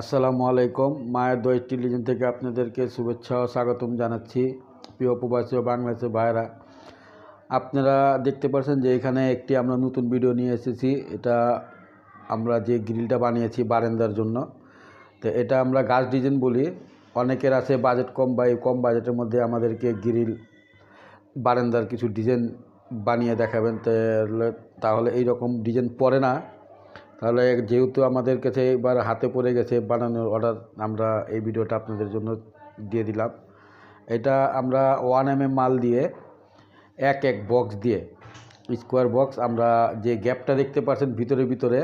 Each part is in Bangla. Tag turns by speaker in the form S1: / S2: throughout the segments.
S1: আসসালামু আলাইকুম মায়ের দোয়েশ টেলিভিশন থেকে আপনাদেরকে শুভেচ্ছা ও স্বাগতম জানাচ্ছি প্রিয় প্রবাসী ও বাংলাদেশের ভাইরা আপনারা দেখতে পাচ্ছেন যে এখানে একটি আমরা নতুন ভিডিও নিয়ে এসেছি এটা আমরা যে গ্রিলটা বানিয়েছি বারেন্দার জন্য তো এটা আমরা গাছ ডিজাইন বলি অনেকের আছে বাজেট কম বা কম বাজেটের মধ্যে আমাদেরকে গ্রিল বারেন্দার কিছু ডিজাইন বানিয়ে দেখাবেন তাহলে এই রকম ডিজাইন পড়ে না তাহলে যেহেতু আমাদের কাছে এবার হাতে পড়ে গেছে বানানোর অর্ডার আমরা এই ভিডিওটা আপনাদের জন্য দিয়ে দিলাম এটা আমরা ওয়ান এম মাল দিয়ে এক এক বক্স দিয়ে স্কোয়ার বক্স আমরা যে গ্যাপটা দেখতে পাচ্ছেন ভিতরে ভিতরে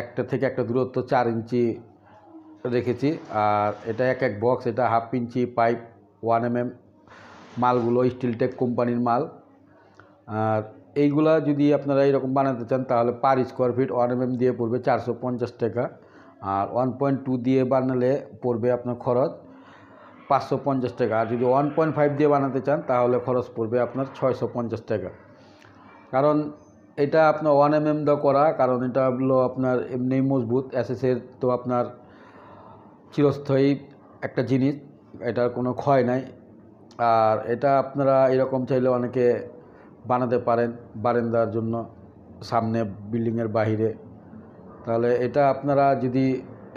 S1: একটা থেকে একটা দূরত্ব চার ইঞ্চি রেখেছি আর এটা এক এক বক্স এটা half inch pipe one M মালগুলো স্টিলটেক কোম্পানির মাল আর এইগুলা যদি আপনারা এরকম বানাতে চান তাহলে per square feet one M দিয়ে পড়বে চারশো পঞ্চাশ টাকা আর ওয়ান পয়েন্ট টু দিয়ে বানালে পড়বে আপনার খরচ পাঁচশো পঞ্চাশ টাকা আর যদি ওয়ান পয়েন্ট ফাইভ দিয়ে বানাতে চান তাহলে খরচ পড়বে আপনার ছয়শো পঞ্চাশ টাকা কারণ এটা আপনার ওয়ান এম এম দা করা কারণ এটা হলো আপনার এমনি মজবুত অ্যাসেসের তো আপনার চিরস্থায়ী একটা জিনিস এটার কোনো ক্ষয় নাই আর এটা আপনারা এরকম চাইলে অনেকে বানাতে পারেন বারেন্দার জন্য সামনে বিল্ডিংয়ের বাহিরে তাহলে এটা আপনারা যদি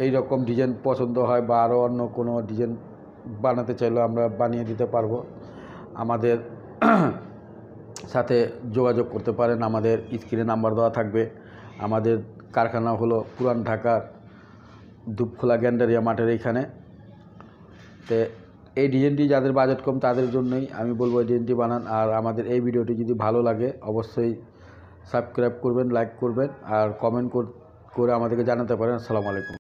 S1: এই রকম ডিজাইন পছন্দ হয় বা আরও অন্য কোনো ডিজাইন বানাতে চাইলেও আমরা বানিয়ে দিতে পারবো আমাদের সাথে যোগাযোগ করতে পারেন আমাদের স্ক্রিনে নাম্বার দেওয়া থাকবে আমাদের কারখানা হলো পুরান ঢাকার ধূপখোলা গ্যান্ডারিয়া মাঠের এইখানে তে এই ডিজাইনটি যাদের বাজেট কম তাদের জন্যই আমি বলবো এই ডিজাইনটি বানান আর আমাদের এই ভিডিওটি যদি ভালো লাগে অবশ্যই সাবস্ক্রাইব করবেন লাইক করবেন আর কমেন্ট করে আমাদেরকে জানাতে পারেন আসসালামু আলাইকুম